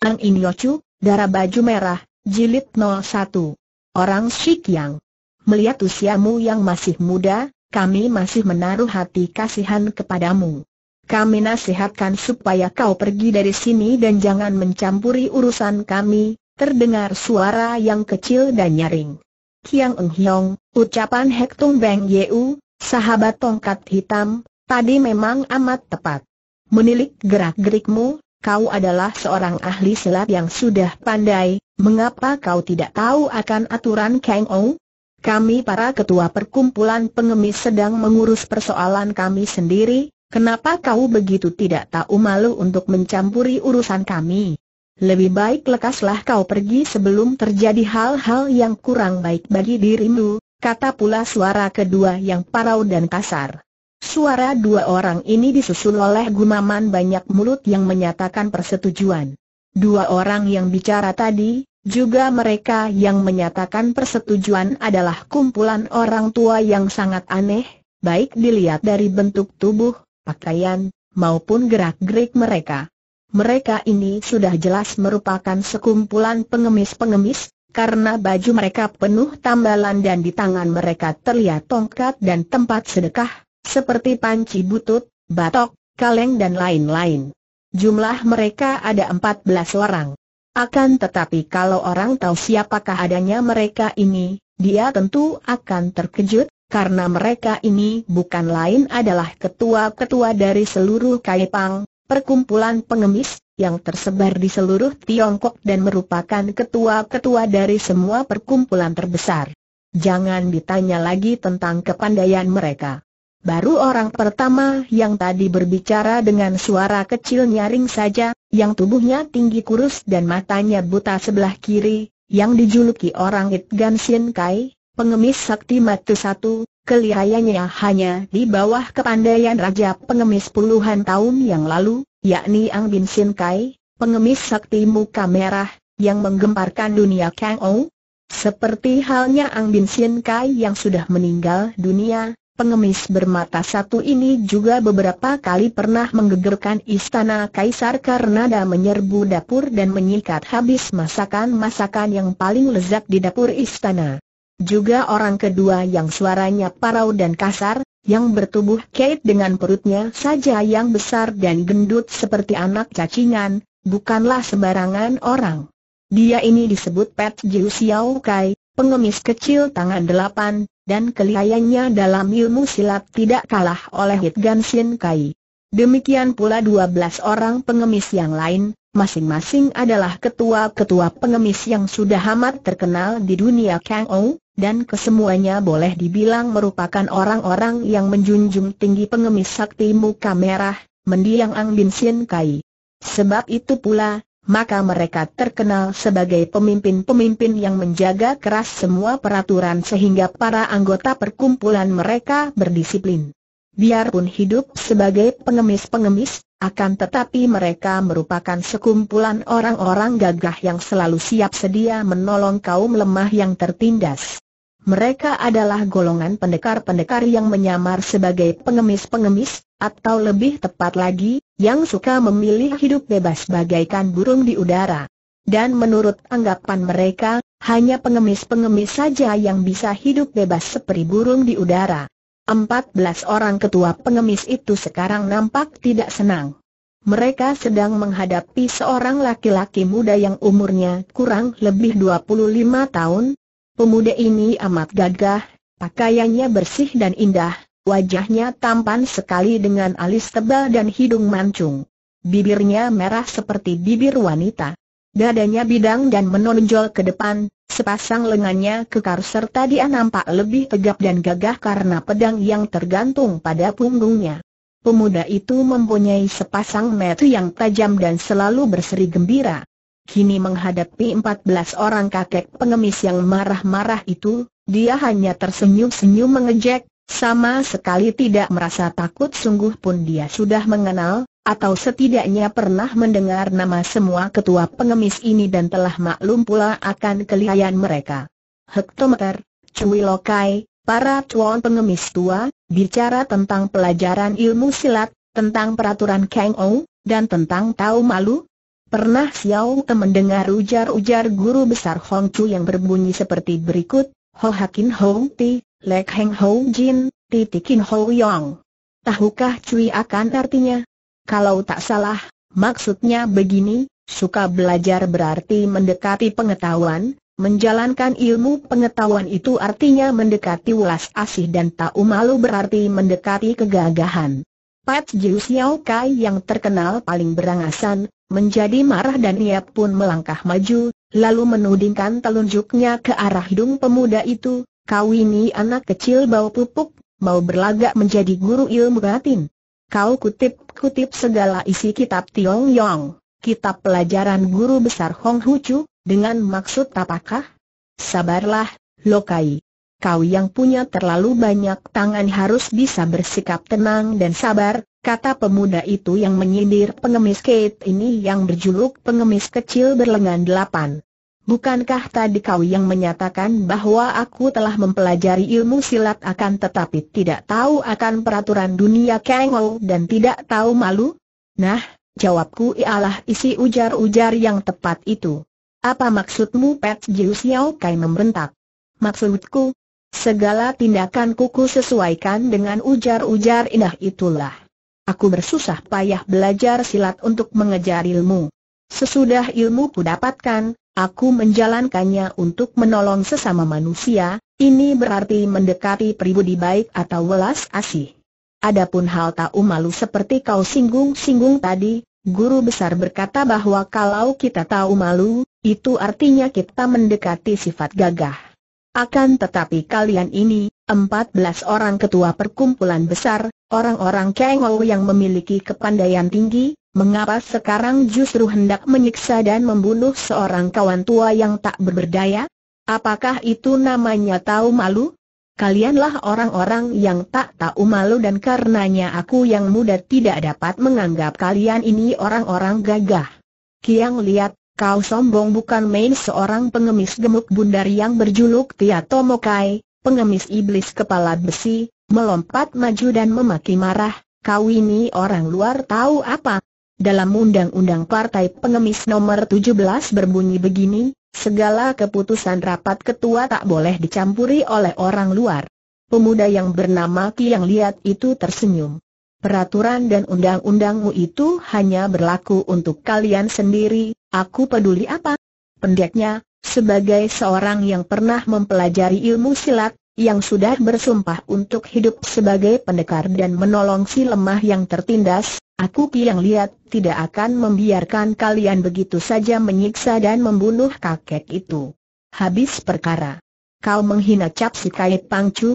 Ang In Chu, Darah Baju Merah, Jilid 01. Orang Shik Yang. Melihat usiamu yang masih muda, kami masih menaruh hati kasihan kepadamu. Kami nasihatkan supaya kau pergi dari sini dan jangan mencampuri urusan kami, terdengar suara yang kecil dan nyaring. Kiang Eng Hiong, ucapan Hek Tung Beng Yeu, sahabat tongkat hitam, tadi memang amat tepat. Menilik gerak-gerikmu, kau adalah seorang ahli selat yang sudah pandai, mengapa kau tidak tahu akan aturan Kang Ou? Kami para ketua perkumpulan pengemis sedang mengurus persoalan kami sendiri, kenapa kau begitu tidak tahu malu untuk mencampuri urusan kami? Lebih baik lekaslah kau pergi sebelum terjadi hal-hal yang kurang baik bagi dirimu, kata pula suara kedua yang parau dan kasar. Suara dua orang ini disusul oleh gumaman banyak mulut yang menyatakan persetujuan. Dua orang yang bicara tadi, juga mereka yang menyatakan persetujuan adalah kumpulan orang tua yang sangat aneh, baik dilihat dari bentuk tubuh, pakaian, maupun gerak-gerik mereka. Mereka ini sudah jelas merupakan sekumpulan pengemis-pengemis, karena baju mereka penuh tambalan dan di tangan mereka terlihat tongkat dan tempat sedekah, seperti panci butut, batok, kaleng dan lain-lain. Jumlah mereka ada 14 orang. Akan tetapi kalau orang tahu siapakah adanya mereka ini, dia tentu akan terkejut, karena mereka ini bukan lain adalah ketua-ketua dari seluruh Kaipang, perkumpulan pengemis, yang tersebar di seluruh Tiongkok dan merupakan ketua-ketua dari semua perkumpulan terbesar. Jangan ditanya lagi tentang kepandaian mereka. Baru orang pertama yang tadi berbicara dengan suara kecil nyaring saja, yang tubuhnya tinggi kurus dan matanya buta sebelah kiri, yang dijuluki orang Itgan Shin Kai, pengemis sakti mati satu, kelihayanya hanya di bawah kepandaian Raja pengemis puluhan tahun yang lalu, yakni Ang Bin Kai, pengemis sakti muka merah, yang menggemparkan dunia Kang Ou. Seperti halnya Ang Bin Kai yang sudah meninggal dunia, Pengemis bermata satu ini juga beberapa kali pernah menggegerkan istana kaisar karena dah menyerbu dapur dan menyikat habis masakan-masakan yang paling lezat di dapur istana. Juga orang kedua yang suaranya parau dan kasar, yang bertubuh kait dengan perutnya saja yang besar dan gendut seperti anak cacingan, bukanlah sembarangan orang. Dia ini disebut Pet Jiu Xiao Kai, pengemis kecil tangan delapan, dan kelihayannya dalam ilmu silat tidak kalah oleh Hit Gan Kai. Demikian pula 12 orang pengemis yang lain, masing-masing adalah ketua-ketua pengemis yang sudah amat terkenal di dunia Kang Ou, dan kesemuanya boleh dibilang merupakan orang-orang yang menjunjung tinggi pengemis sakti muka merah, mendiang Ang Bin Kai. Sebab itu pula, maka mereka terkenal sebagai pemimpin-pemimpin yang menjaga keras semua peraturan sehingga para anggota perkumpulan mereka berdisiplin. Biarpun hidup sebagai pengemis-pengemis, akan tetapi mereka merupakan sekumpulan orang-orang gagah yang selalu siap sedia menolong kaum lemah yang tertindas mereka adalah golongan pendekar-pendekar yang menyamar sebagai pengemis-pengemis, atau lebih tepat lagi, yang suka memilih hidup bebas bagaikan burung di udara. Dan menurut anggapan mereka, hanya pengemis-pengemis saja yang bisa hidup bebas seperti burung di udara. Empat belas orang ketua pengemis itu sekarang nampak tidak senang. Mereka sedang menghadapi seorang laki-laki muda yang umurnya kurang lebih 25 tahun, Pemuda ini amat gagah, pakaiannya bersih dan indah, wajahnya tampan sekali dengan alis tebal dan hidung mancung. Bibirnya merah seperti bibir wanita. Dadanya bidang dan menonjol ke depan, sepasang lengannya kekar serta dia nampak lebih tegap dan gagah karena pedang yang tergantung pada punggungnya. Pemuda itu mempunyai sepasang mata yang tajam dan selalu berseri gembira. Kini menghadapi 14 orang kakek pengemis yang marah-marah itu, dia hanya tersenyum-senyum mengejek, sama sekali tidak merasa takut sungguh pun dia sudah mengenal, atau setidaknya pernah mendengar nama semua ketua pengemis ini dan telah maklum pula akan kelihayan mereka. Hektometer, Cui Lokai, para tuan pengemis tua, bicara tentang pelajaran ilmu silat, tentang peraturan Kang dan tentang tahu malu, Pernah Xiao Te mendengar ujar-ujar guru besar Hong Chu yang berbunyi seperti berikut, Ho Hakin Ho Ti, Lek Heng Ho Jin, Ti Titikin Ho Yong. Tahukah Cui akan artinya? Kalau tak salah, maksudnya begini, suka belajar berarti mendekati pengetahuan, menjalankan ilmu pengetahuan itu artinya mendekati welas asih dan tak malu berarti mendekati kegagahan. Pat Jiu Xiao Kai yang terkenal paling berangasan, menjadi marah dan ia pun melangkah maju, lalu menudingkan telunjuknya ke arah hidung pemuda itu, kau ini anak kecil bau pupuk, mau berlagak menjadi guru ilmu batin. Kau kutip-kutip segala isi kitab Tiong Yong, kitab pelajaran guru besar Hong Chu, dengan maksud apakah? Sabarlah, Lokai kau yang punya terlalu banyak tangan harus bisa bersikap tenang dan sabar, kata pemuda itu yang menyindir pengemis Kate ini yang berjuluk pengemis kecil berlengan delapan. Bukankah tadi kau yang menyatakan bahwa aku telah mempelajari ilmu silat akan tetapi tidak tahu akan peraturan dunia kengol dan tidak tahu malu? Nah, jawabku ialah isi ujar-ujar yang tepat itu. Apa maksudmu Pet Jiu Xiao Kai membentak? Maksudku, Segala tindakan kuku sesuaikan dengan ujar-ujar indah itulah. Aku bersusah payah belajar silat untuk mengejar ilmu. Sesudah ilmu ku dapatkan, aku menjalankannya untuk menolong sesama manusia, ini berarti mendekati pribudi baik atau welas asih. Adapun hal tak malu seperti kau singgung-singgung tadi, guru besar berkata bahwa kalau kita tahu malu, itu artinya kita mendekati sifat gagah. Akan tetapi kalian ini, 14 orang ketua perkumpulan besar, orang-orang Kengou yang memiliki kepandaian tinggi, mengapa sekarang justru hendak menyiksa dan membunuh seorang kawan tua yang tak berberdaya? Apakah itu namanya tahu malu? Kalianlah orang-orang yang tak tahu malu dan karenanya aku yang muda tidak dapat menganggap kalian ini orang-orang gagah. Kiang lihat, Kau sombong bukan main seorang pengemis gemuk bundar yang berjuluk Tia Tomokai, pengemis iblis kepala besi, melompat maju dan memaki marah, kau ini orang luar tahu apa? Dalam Undang-Undang Partai Pengemis Nomor 17 berbunyi begini, segala keputusan rapat ketua tak boleh dicampuri oleh orang luar. Pemuda yang bernama yang lihat itu tersenyum. Peraturan dan undang-undangmu itu hanya berlaku untuk kalian sendiri, Aku peduli apa? Pendeknya, sebagai seorang yang pernah mempelajari ilmu silat, yang sudah bersumpah untuk hidup sebagai pendekar dan menolong si lemah yang tertindas, aku yang lihat tidak akan membiarkan kalian begitu saja menyiksa dan membunuh kakek itu. Habis perkara. Kau menghina cap si kait pangcu,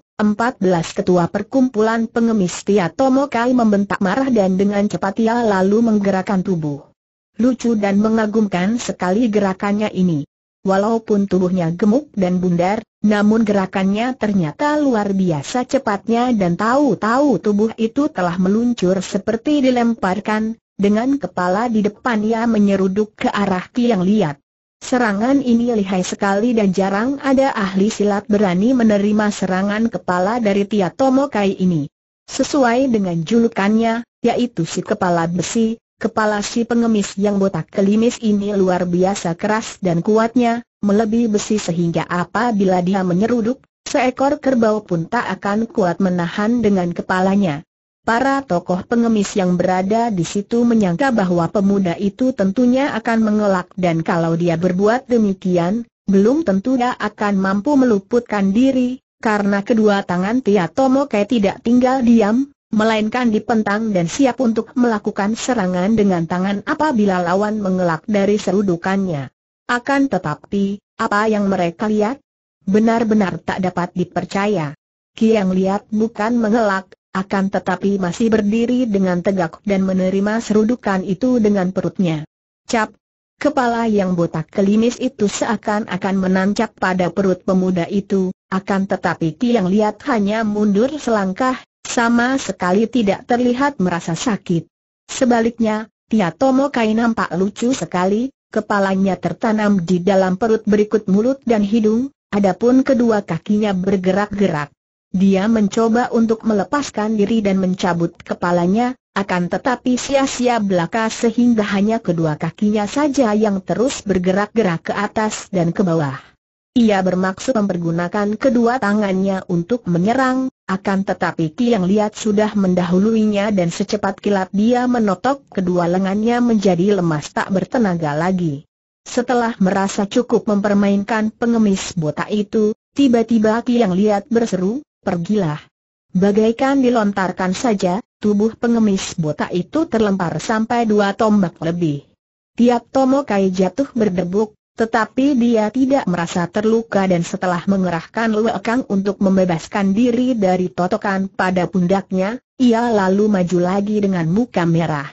belas ketua perkumpulan pengemis Tia Tomo Kai membentak marah dan dengan cepat ia lalu menggerakkan tubuh. Lucu dan mengagumkan sekali gerakannya ini. Walaupun tubuhnya gemuk dan bundar, namun gerakannya ternyata luar biasa cepatnya dan tahu-tahu tubuh itu telah meluncur seperti dilemparkan, dengan kepala di depan ia menyeruduk ke arah Ki yang lihat. Serangan ini lihai sekali dan jarang ada ahli silat berani menerima serangan kepala dari Tia Tomokai ini. Sesuai dengan julukannya, yaitu si kepala besi, Kepala si pengemis yang botak kelimis ini luar biasa keras dan kuatnya, melebihi besi sehingga apabila dia menyeruduk, seekor kerbau pun tak akan kuat menahan dengan kepalanya. Para tokoh pengemis yang berada di situ menyangka bahwa pemuda itu tentunya akan mengelak dan kalau dia berbuat demikian, belum tentu dia akan mampu meluputkan diri, karena kedua tangan Tia Tomoke tidak tinggal diam, melainkan dipentang dan siap untuk melakukan serangan dengan tangan apabila lawan mengelak dari serudukannya. Akan tetapi, apa yang mereka lihat? Benar-benar tak dapat dipercaya. Kiang lihat bukan mengelak, akan tetapi masih berdiri dengan tegak dan menerima serudukan itu dengan perutnya. Cap, Kepala yang botak kelimis itu seakan-akan menancap pada perut pemuda itu, akan tetapi yang lihat hanya mundur selangkah, sama sekali tidak terlihat merasa sakit. Sebaliknya, Tiatomo Kai nampak lucu sekali, kepalanya tertanam di dalam perut berikut mulut dan hidung, adapun kedua kakinya bergerak-gerak. Dia mencoba untuk melepaskan diri dan mencabut kepalanya, akan tetapi sia-sia belaka sehingga hanya kedua kakinya saja yang terus bergerak-gerak ke atas dan ke bawah. Ia bermaksud mempergunakan kedua tangannya untuk menyerang, akan tetapi Tiang Liat sudah mendahuluinya dan secepat kilat dia menotok kedua lengannya menjadi lemas tak bertenaga lagi. Setelah merasa cukup mempermainkan pengemis botak itu, tiba-tiba Tiang Liat berseru, pergilah. Bagaikan dilontarkan saja, tubuh pengemis botak itu terlempar sampai dua tombak lebih. Tiap tomokai kayu jatuh berdebuk, tetapi dia tidak merasa terluka dan setelah mengerahkan lekang untuk membebaskan diri dari totokan pada pundaknya, ia lalu maju lagi dengan muka merah.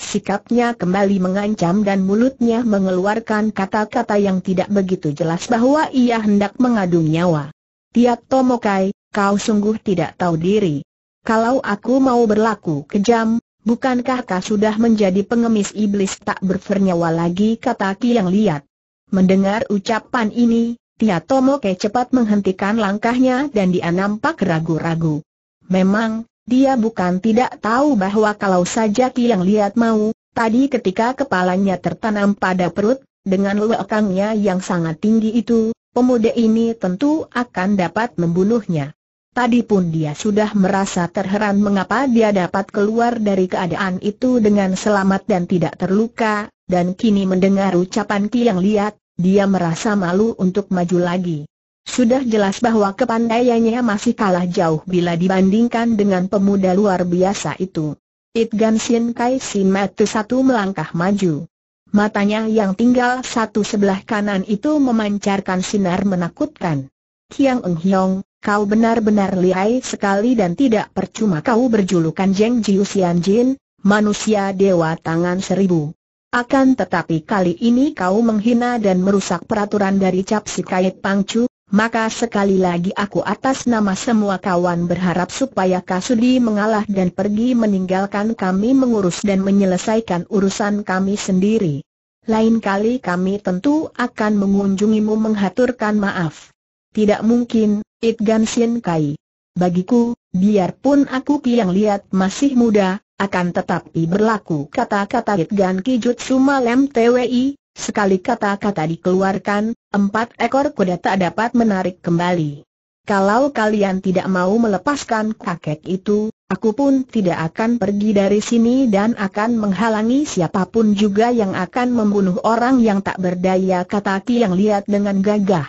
Sikapnya kembali mengancam dan mulutnya mengeluarkan kata-kata yang tidak begitu jelas bahwa ia hendak mengadu nyawa. Tiap Tomokai, kau sungguh tidak tahu diri. Kalau aku mau berlaku kejam, bukankah kau sudah menjadi pengemis iblis tak bernyawa lagi kata Ki yang lihat. Mendengar ucapan ini, Tia Tomoke cepat menghentikan langkahnya dan dia nampak ragu-ragu. Memang, dia bukan tidak tahu bahwa kalau saja yang lihat mau, tadi ketika kepalanya tertanam pada perut, dengan lekangnya yang sangat tinggi itu, pemuda ini tentu akan dapat membunuhnya. Tadi pun dia sudah merasa terheran mengapa dia dapat keluar dari keadaan itu dengan selamat dan tidak terluka, dan kini mendengar ucapan yang lihat, dia merasa malu untuk maju lagi. Sudah jelas bahwa kepandaiannya masih kalah jauh bila dibandingkan dengan pemuda luar biasa itu. Gan Sin Kai Sin Matu satu melangkah maju. Matanya yang tinggal satu sebelah kanan itu memancarkan sinar menakutkan. Kiang Eng Hiong, kau benar-benar lihai sekali dan tidak percuma kau berjulukan Jeng Jiu Xian Jin, manusia dewa tangan seribu. Akan tetapi kali ini kau menghina dan merusak peraturan dari Cap kait Pangcu, maka sekali lagi aku atas nama semua kawan berharap supaya Kasudi mengalah dan pergi meninggalkan kami mengurus dan menyelesaikan urusan kami sendiri. Lain kali kami tentu akan mengunjungimu menghaturkan maaf. Tidak mungkin, It Gan Sin Kai. Bagiku, biarpun aku yang lihat masih muda, akan tetapi berlaku kata-kata Hitgan Kijutsu Malem TWI, sekali kata-kata dikeluarkan, empat ekor kuda tak dapat menarik kembali. Kalau kalian tidak mau melepaskan kakek itu, aku pun tidak akan pergi dari sini dan akan menghalangi siapapun juga yang akan membunuh orang yang tak berdaya kata Ki yang lihat dengan gagah.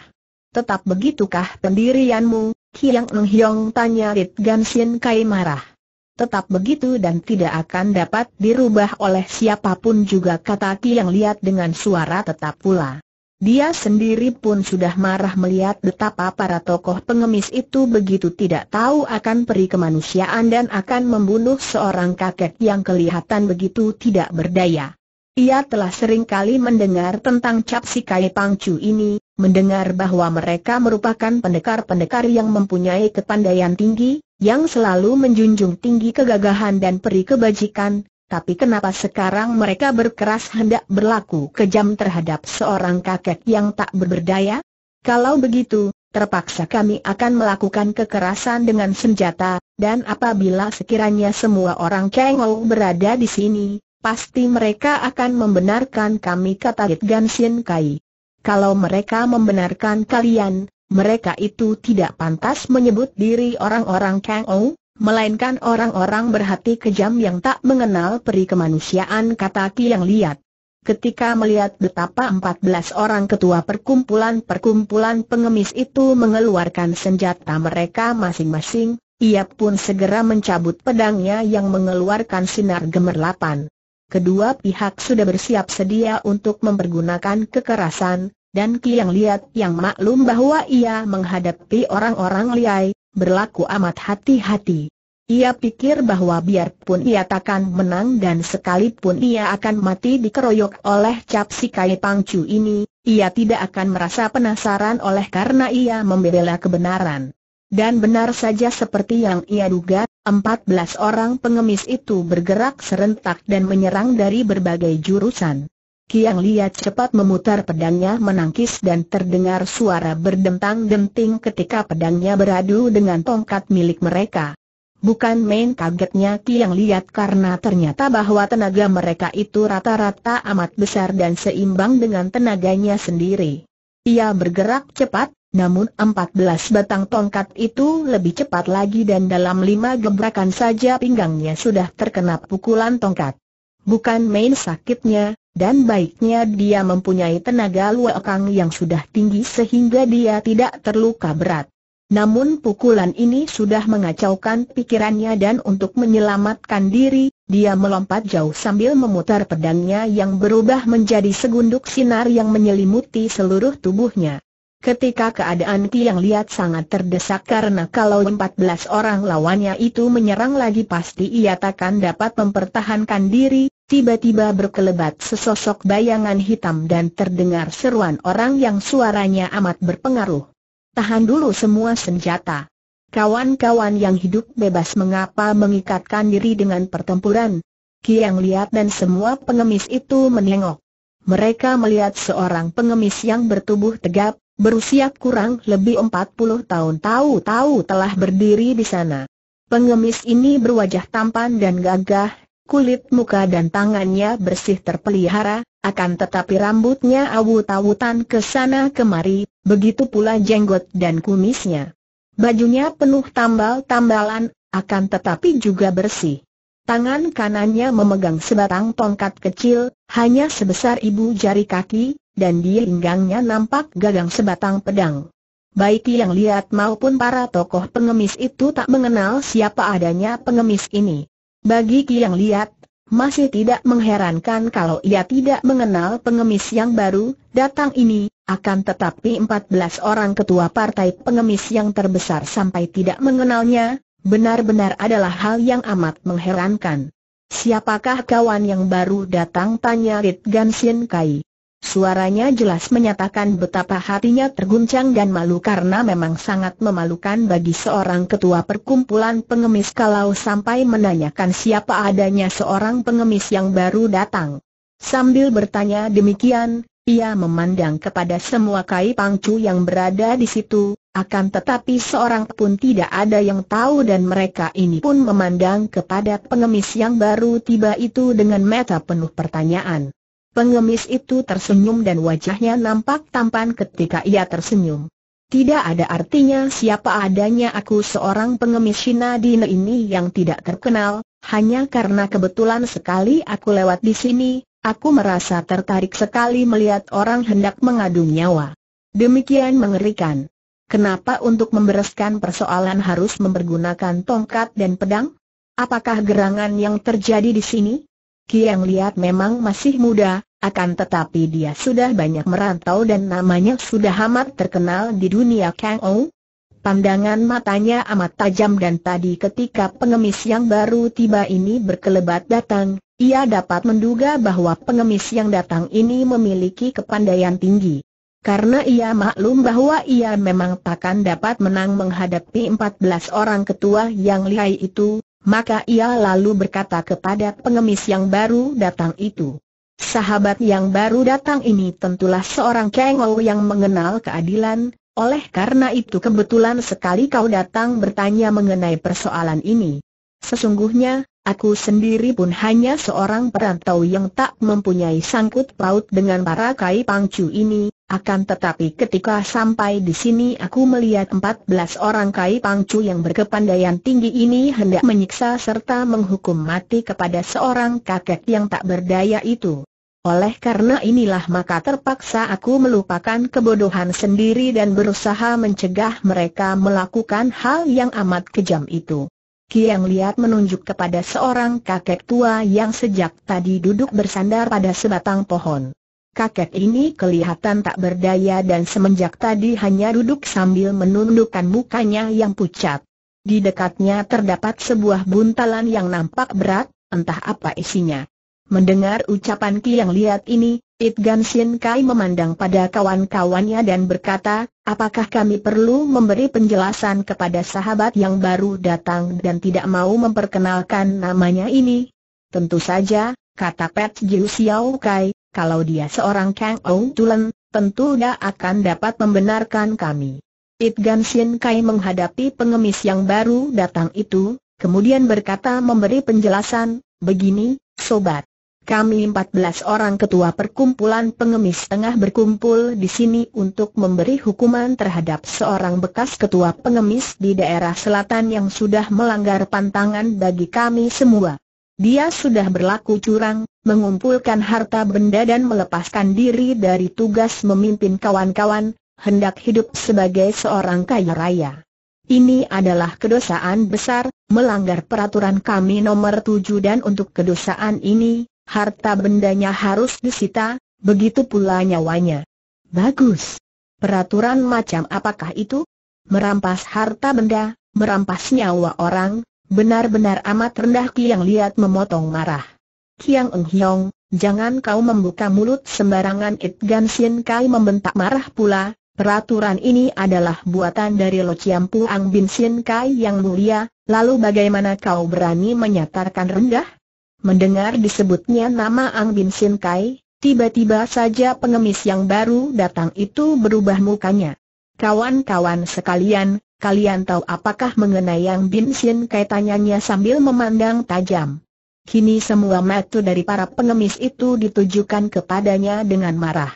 Tetap begitukah pendirianmu, Kiang yang Hiong tanya Rit Gansin Kai marah tetap begitu dan tidak akan dapat dirubah oleh siapapun juga kata Ki yang lihat dengan suara tetap pula. Dia sendiri pun sudah marah melihat betapa para tokoh pengemis itu begitu tidak tahu akan peri kemanusiaan dan akan membunuh seorang kakek yang kelihatan begitu tidak berdaya. Ia telah sering kali mendengar tentang Cap Si Kai Pangcu ini, Mendengar bahwa mereka merupakan pendekar-pendekar yang mempunyai kepandaian tinggi, yang selalu menjunjung tinggi kegagahan dan peri kebajikan, tapi kenapa sekarang mereka berkeras hendak berlaku kejam terhadap seorang kakek yang tak berdaya? Kalau begitu, terpaksa kami akan melakukan kekerasan dengan senjata, dan apabila sekiranya semua orang cengol berada di sini, pasti mereka akan membenarkan kami kata Gansin Kai. Kalau mereka membenarkan kalian, mereka itu tidak pantas menyebut diri orang-orang Kang Ou, melainkan orang-orang berhati kejam yang tak mengenal peri kemanusiaan kata Ki yang lihat. Ketika melihat betapa empat belas orang ketua perkumpulan-perkumpulan pengemis itu mengeluarkan senjata mereka masing-masing, ia pun segera mencabut pedangnya yang mengeluarkan sinar gemerlapan kedua pihak sudah bersiap sedia untuk mempergunakan kekerasan, dan Kiang Liat yang maklum bahwa ia menghadapi orang-orang liai, berlaku amat hati-hati. Ia pikir bahwa biarpun ia takkan menang dan sekalipun ia akan mati dikeroyok oleh cap si kaya Pangcu ini, ia tidak akan merasa penasaran oleh karena ia membela kebenaran. Dan benar saja seperti yang ia duga, 14 orang pengemis itu bergerak serentak dan menyerang dari berbagai jurusan. Kiang Liat cepat memutar pedangnya menangkis dan terdengar suara berdentang-denting ketika pedangnya beradu dengan tongkat milik mereka. Bukan main kagetnya Kiang Liat karena ternyata bahwa tenaga mereka itu rata-rata amat besar dan seimbang dengan tenaganya sendiri. Ia bergerak cepat, namun 14 batang tongkat itu lebih cepat lagi dan dalam lima gebrakan saja pinggangnya sudah terkena pukulan tongkat. Bukan main sakitnya, dan baiknya dia mempunyai tenaga luakang yang sudah tinggi sehingga dia tidak terluka berat. Namun pukulan ini sudah mengacaukan pikirannya dan untuk menyelamatkan diri, dia melompat jauh sambil memutar pedangnya yang berubah menjadi segunduk sinar yang menyelimuti seluruh tubuhnya. Ketika keadaan Tiang Liat sangat terdesak karena kalau 14 orang lawannya itu menyerang lagi pasti ia takkan dapat mempertahankan diri, tiba-tiba berkelebat sesosok bayangan hitam dan terdengar seruan orang yang suaranya amat berpengaruh. Tahan dulu semua senjata. Kawan-kawan yang hidup bebas mengapa mengikatkan diri dengan pertempuran? Kiang Liat dan semua pengemis itu menengok. Mereka melihat seorang pengemis yang bertubuh tegap, berusia kurang lebih 40 tahun tahu-tahu telah berdiri di sana. Pengemis ini berwajah tampan dan gagah, kulit muka dan tangannya bersih terpelihara, akan tetapi rambutnya awut-awutan ke sana kemari, begitu pula jenggot dan kumisnya. Bajunya penuh tambal-tambalan, akan tetapi juga bersih. Tangan kanannya memegang sebatang tongkat kecil, hanya sebesar ibu jari kaki, dan di pinggangnya nampak gagang sebatang pedang. Baik yang lihat maupun para tokoh pengemis itu tak mengenal siapa adanya pengemis ini. Bagi yang lihat, masih tidak mengherankan kalau ia tidak mengenal pengemis yang baru datang ini, akan tetapi empat belas orang ketua partai pengemis yang terbesar sampai tidak mengenalnya, benar-benar adalah hal yang amat mengherankan. Siapakah kawan yang baru datang tanya Rit Gansin Kai. Suaranya jelas menyatakan betapa hatinya terguncang dan malu karena memang sangat memalukan bagi seorang ketua perkumpulan pengemis kalau sampai menanyakan siapa adanya seorang pengemis yang baru datang. Sambil bertanya demikian, ia memandang kepada semua kai pangcu yang berada di situ, akan tetapi seorang pun tidak ada yang tahu dan mereka ini pun memandang kepada pengemis yang baru tiba itu dengan mata penuh pertanyaan. Pengemis itu tersenyum dan wajahnya nampak tampan ketika ia tersenyum. Tidak ada artinya siapa adanya aku seorang pengemis Cina di ini yang tidak terkenal, hanya karena kebetulan sekali aku lewat di sini, aku merasa tertarik sekali melihat orang hendak mengadu nyawa. Demikian mengerikan. Kenapa untuk membereskan persoalan harus mempergunakan tongkat dan pedang? Apakah gerangan yang terjadi di sini? Yang lihat memang masih muda, akan tetapi dia sudah banyak merantau dan namanya sudah amat terkenal di dunia Kang Ou. Pandangan matanya amat tajam dan tadi ketika pengemis yang baru tiba ini berkelebat datang, ia dapat menduga bahwa pengemis yang datang ini memiliki kepandaian tinggi. Karena ia maklum bahwa ia memang takkan dapat menang menghadapi 14 orang ketua yang lihai itu, maka ia lalu berkata kepada pengemis yang baru datang itu. Sahabat yang baru datang ini tentulah seorang kengol yang mengenal keadilan, oleh karena itu kebetulan sekali kau datang bertanya mengenai persoalan ini. Sesungguhnya, Aku sendiri pun hanya seorang perantau yang tak mempunyai sangkut paut dengan para kai pangcu ini, akan tetapi ketika sampai di sini aku melihat 14 orang kai pangcu yang berkepandaian tinggi ini hendak menyiksa serta menghukum mati kepada seorang kakek yang tak berdaya itu. Oleh karena inilah maka terpaksa aku melupakan kebodohan sendiri dan berusaha mencegah mereka melakukan hal yang amat kejam itu. Kiang Liat menunjuk kepada seorang kakek tua yang sejak tadi duduk bersandar pada sebatang pohon. Kakek ini kelihatan tak berdaya dan semenjak tadi hanya duduk sambil menundukkan mukanya yang pucat. Di dekatnya terdapat sebuah buntalan yang nampak berat, entah apa isinya. Mendengar ucapan Ki yang lihat ini, It Gan Sin Kai memandang pada kawan-kawannya dan berkata, apakah kami perlu memberi penjelasan kepada sahabat yang baru datang dan tidak mau memperkenalkan namanya ini? Tentu saja, kata Pet Jiu Xiao Kai, kalau dia seorang Kang Ong Tulen, tentu dia akan dapat membenarkan kami. It Gan Sin Kai menghadapi pengemis yang baru datang itu, kemudian berkata memberi penjelasan, begini, sobat kami 14 orang ketua perkumpulan pengemis tengah berkumpul di sini untuk memberi hukuman terhadap seorang bekas ketua pengemis di daerah selatan yang sudah melanggar pantangan bagi kami semua. Dia sudah berlaku curang, mengumpulkan harta benda dan melepaskan diri dari tugas memimpin kawan-kawan, hendak hidup sebagai seorang kaya raya. Ini adalah kedosaan besar, melanggar peraturan kami nomor tujuh dan untuk kedosaan ini, harta bendanya harus disita, begitu pula nyawanya. Bagus. Peraturan macam apakah itu? Merampas harta benda, merampas nyawa orang, benar-benar amat rendah Kiang Liat memotong marah. Kiang Eng Hiong, jangan kau membuka mulut sembarangan It Gan Sien Kai membentak marah pula, Peraturan ini adalah buatan dari Lo Chiam Puang Bin sien Kai yang mulia, lalu bagaimana kau berani menyatarkan rendah? Mendengar disebutnya nama Ang Bin Sin Kai, tiba-tiba saja pengemis yang baru datang itu berubah mukanya. Kawan-kawan sekalian, kalian tahu apakah mengenai Ang Bin Sin Kai tanyanya sambil memandang tajam. Kini semua mata dari para pengemis itu ditujukan kepadanya dengan marah.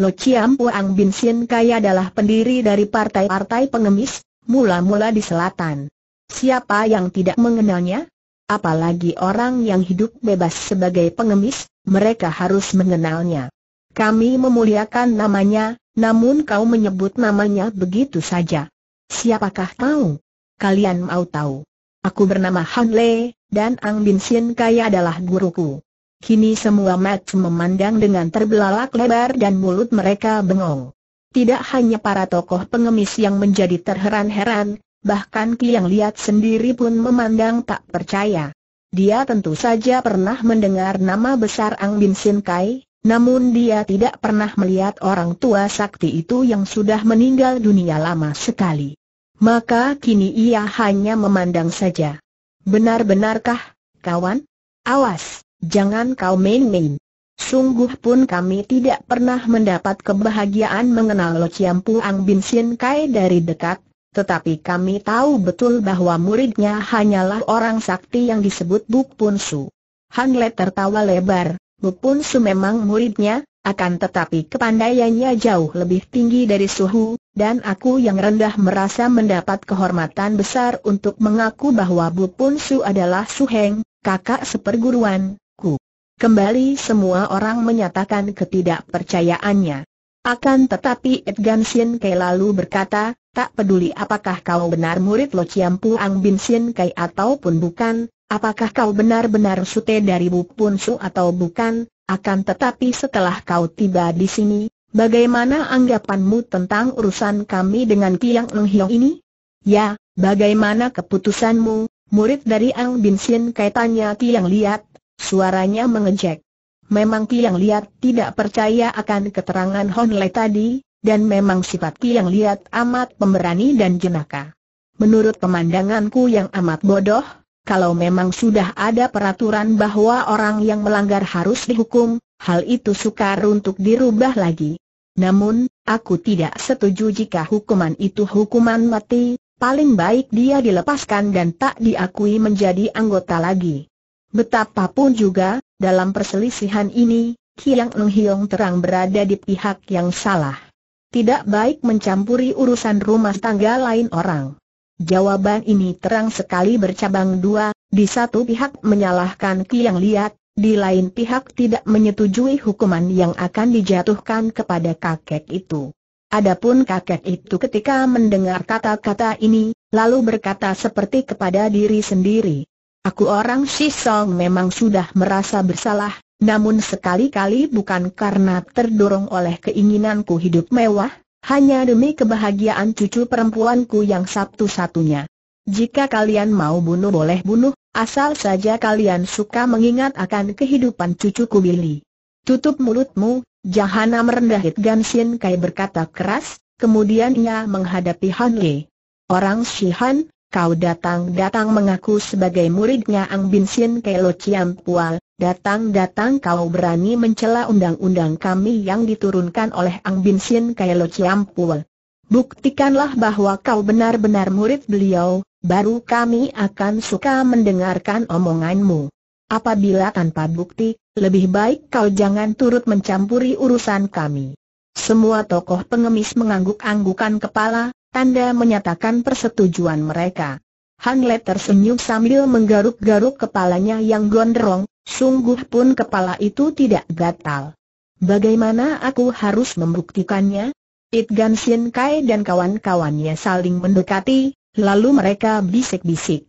Lo Chiam Puang Bin Sin Kai adalah pendiri dari partai-partai pengemis, mula-mula di selatan. Siapa yang tidak mengenalnya? Apalagi orang yang hidup bebas sebagai pengemis, mereka harus mengenalnya. Kami memuliakan namanya, namun kau menyebut namanya begitu saja. Siapakah kau? Kalian mau tahu? Aku bernama Han Le, dan Ang Bin Sin Kaya adalah guruku. Kini semua mata memandang dengan terbelalak lebar dan mulut mereka bengong. Tidak hanya para tokoh pengemis yang menjadi terheran-heran, bahkan Ki yang lihat sendiri pun memandang tak percaya. Dia tentu saja pernah mendengar nama besar Ang Bin Sin Kai, namun dia tidak pernah melihat orang tua sakti itu yang sudah meninggal dunia lama sekali. Maka kini ia hanya memandang saja. Benar-benarkah, kawan? Awas, jangan kau main-main. Sungguh pun kami tidak pernah mendapat kebahagiaan mengenal Lo Chiampu Ang Bin Sin Kai dari dekat, tetapi kami tahu betul bahwa muridnya hanyalah orang sakti yang disebut Buk Pun Su. Han Le tertawa lebar, Buk Pun Su memang muridnya, akan tetapi kepandaiannya jauh lebih tinggi dari suhu, dan aku yang rendah merasa mendapat kehormatan besar untuk mengaku bahwa Buk Pun Su adalah Suheng, kakak seperguruan, ku. Kembali semua orang menyatakan ketidakpercayaannya. Akan tetapi Edgan Sien Kai lalu berkata, tak peduli apakah kau benar murid Lo Chiam Puang Bin Sien Kai ataupun bukan, apakah kau benar-benar sute dari Bu Pun Su atau bukan, akan tetapi setelah kau tiba di sini, bagaimana anggapanmu tentang urusan kami dengan Tiang Leng Hiong ini? Ya, bagaimana keputusanmu, murid dari Ang Bin Sien Kai tanya Tiang Liat, suaranya mengejek. Memang Yang Liat tidak percaya akan keterangan Hon Le tadi, dan memang sifat Yang Liat amat pemberani dan jenaka. Menurut pemandanganku yang amat bodoh, kalau memang sudah ada peraturan bahwa orang yang melanggar harus dihukum, hal itu sukar untuk dirubah lagi. Namun, aku tidak setuju jika hukuman itu hukuman mati, paling baik dia dilepaskan dan tak diakui menjadi anggota lagi. Betapapun juga, dalam perselisihan ini, Kiang Eng Hiong terang berada di pihak yang salah. Tidak baik mencampuri urusan rumah tangga lain orang. Jawaban ini terang sekali bercabang dua, di satu pihak menyalahkan Kiang Liat, di lain pihak tidak menyetujui hukuman yang akan dijatuhkan kepada kakek itu. Adapun kakek itu ketika mendengar kata-kata ini, lalu berkata seperti kepada diri sendiri, Aku orang Shisong memang sudah merasa bersalah, namun sekali-kali bukan karena terdorong oleh keinginanku hidup mewah, hanya demi kebahagiaan cucu perempuanku yang satu-satunya. Jika kalian mau bunuh boleh bunuh, asal saja kalian suka mengingat akan kehidupan cucuku Billy. Tutup mulutmu, Jahana merendah Gansin Kai berkata keras, kemudian ia menghadapi Han Li. Orang Shihan, kau datang-datang mengaku sebagai muridnya Ang Bin Sin Kelo Chiam Pua, datang-datang kau berani mencela undang-undang kami yang diturunkan oleh Ang Bin Sin Kelo Chiam Pua. Buktikanlah bahwa kau benar-benar murid beliau, baru kami akan suka mendengarkan omonganmu. Apabila tanpa bukti, lebih baik kau jangan turut mencampuri urusan kami. Semua tokoh pengemis mengangguk-anggukan kepala, tanda menyatakan persetujuan mereka. Han Le tersenyum sambil menggaruk-garuk kepalanya yang gondrong, sungguh pun kepala itu tidak gatal. Bagaimana aku harus membuktikannya? It Gan Sien Kai dan kawan-kawannya saling mendekati, lalu mereka bisik-bisik.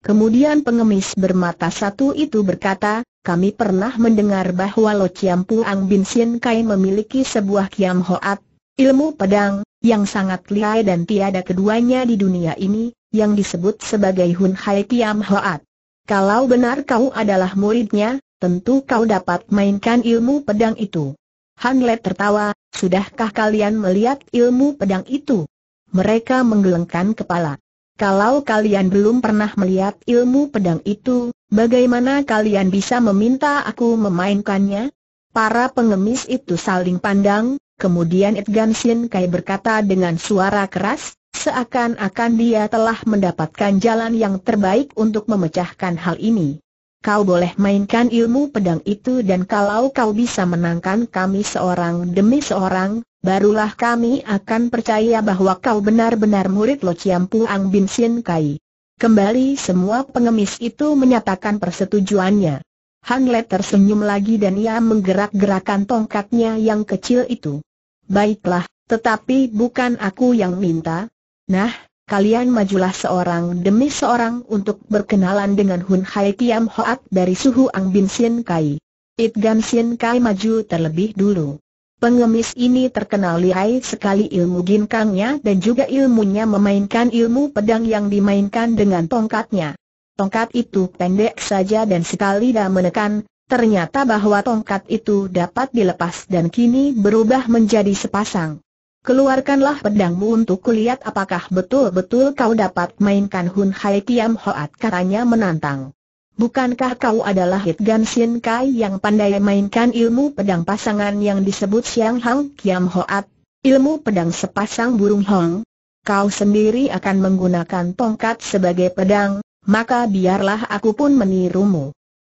Kemudian pengemis bermata satu itu berkata, kami pernah mendengar bahwa Lo Chiam Puang Bin Sien Kai memiliki sebuah Kiam Hoat, ilmu pedang, yang sangat lihai dan tiada keduanya di dunia ini, yang disebut sebagai Hun Hai Tiam Hoat. Kalau benar kau adalah muridnya, tentu kau dapat mainkan ilmu pedang itu. Han Let tertawa, sudahkah kalian melihat ilmu pedang itu? Mereka menggelengkan kepala. Kalau kalian belum pernah melihat ilmu pedang itu, bagaimana kalian bisa meminta aku memainkannya? Para pengemis itu saling pandang, Kemudian Edgan Sin Kai berkata dengan suara keras, seakan-akan dia telah mendapatkan jalan yang terbaik untuk memecahkan hal ini. Kau boleh mainkan ilmu pedang itu dan kalau kau bisa menangkan kami seorang demi seorang, barulah kami akan percaya bahwa kau benar-benar murid Lo Chiam Puang Bin Sin Kai. Kembali semua pengemis itu menyatakan persetujuannya. Han tersenyum lagi dan ia menggerak-gerakan tongkatnya yang kecil itu. Baiklah, tetapi bukan aku yang minta. Nah, kalian majulah seorang demi seorang untuk berkenalan dengan Hun Hai Kiam Hoat dari suhu Ang Bin Sien Kai. It Gan Sien Kai maju terlebih dulu. Pengemis ini terkenal lihai sekali ilmu ginkangnya dan juga ilmunya memainkan ilmu pedang yang dimainkan dengan tongkatnya. Tongkat itu pendek saja dan sekali dah menekan, Ternyata bahwa tongkat itu dapat dilepas dan kini berubah menjadi sepasang. Keluarkanlah pedangmu untuk kulihat apakah betul-betul kau dapat mainkan Hun Hai Kiam Hoat katanya menantang. Bukankah kau adalah Hit Gan Sin Kai yang pandai mainkan ilmu pedang pasangan yang disebut Siang Hang Kiam Hoat, ilmu pedang sepasang burung hong? Kau sendiri akan menggunakan tongkat sebagai pedang, maka biarlah aku pun menirumu.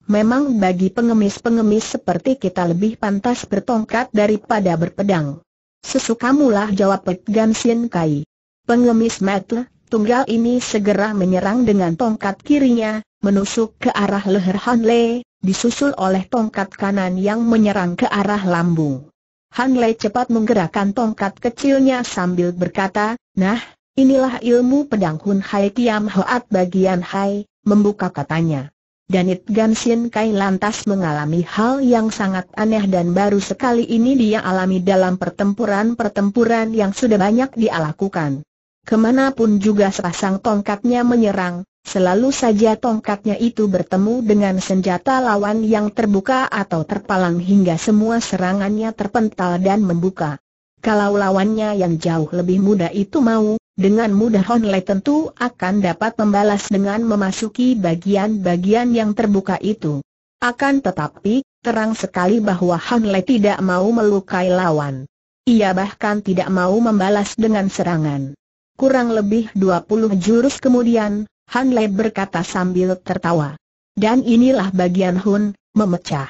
Memang bagi pengemis-pengemis seperti kita lebih pantas bertongkat daripada berpedang. Sesukamulah jawab Pek Gan Sien Kai. Pengemis metle, tunggal ini segera menyerang dengan tongkat kirinya, menusuk ke arah leher Han Le, disusul oleh tongkat kanan yang menyerang ke arah lambung. Han Le cepat menggerakkan tongkat kecilnya sambil berkata, Nah, inilah ilmu pedang Hun Hai Kiam Hoat bagian Hai, membuka katanya. Danit Gansin Gamsin Kai lantas mengalami hal yang sangat aneh dan baru sekali ini dia alami dalam pertempuran-pertempuran yang sudah banyak dia lakukan. Kemanapun juga sepasang tongkatnya menyerang, selalu saja tongkatnya itu bertemu dengan senjata lawan yang terbuka atau terpalang hingga semua serangannya terpental dan membuka. Kalau lawannya yang jauh lebih muda itu mau, dengan mudah Hon Le tentu akan dapat membalas dengan memasuki bagian-bagian yang terbuka itu. Akan tetapi, terang sekali bahwa Hon Le tidak mau melukai lawan. Ia bahkan tidak mau membalas dengan serangan. Kurang lebih 20 jurus kemudian, Han Le berkata sambil tertawa. Dan inilah bagian Hun, memecah.